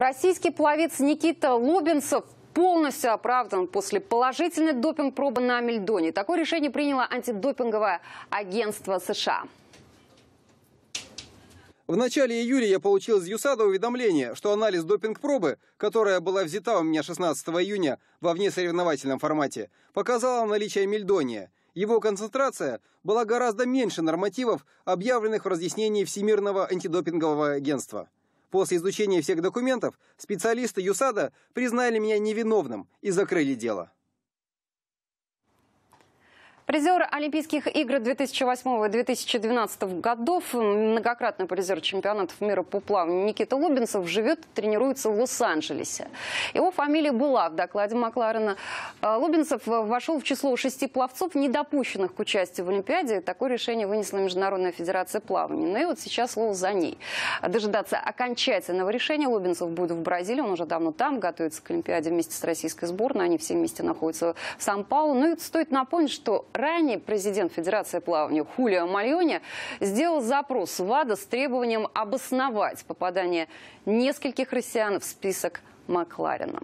Российский пловец Никита Лубенцев полностью оправдан после положительной допинг-пробы на Мельдоне. Такое решение приняло антидопинговое агентство США. В начале июля я получил из ЮСАДа уведомление, что анализ допинг-пробы, которая была взята у меня 16 июня во внесоревновательном формате, показала наличие мельдония. Его концентрация была гораздо меньше нормативов, объявленных в разъяснении Всемирного антидопингового агентства. После изучения всех документов специалисты ЮСАДА признали меня невиновным и закрыли дело. Призер Олимпийских игр 2008 2012 годов, многократный призер чемпионатов мира по плаванию Никита Лубинцев живет и тренируется в Лос-Анджелесе. Его фамилия была в докладе Макларена. А, Лубинцев э, вошел в число шести пловцов, недопущенных к участию в Олимпиаде. Такое решение вынесла Международная федерация плавания. Ну и вот сейчас слово за ней. Дожидаться окончательного решения Лубинцев будет в Бразилии. Он уже давно там, готовится к Олимпиаде вместе с российской сборной. Они все вместе находятся в Сан-Паулу. Ну и стоит напомнить, что Ранее президент Федерации плавания Хулио Мальоне сделал запрос в АДА с требованием обосновать попадание нескольких россиян в список Макларена.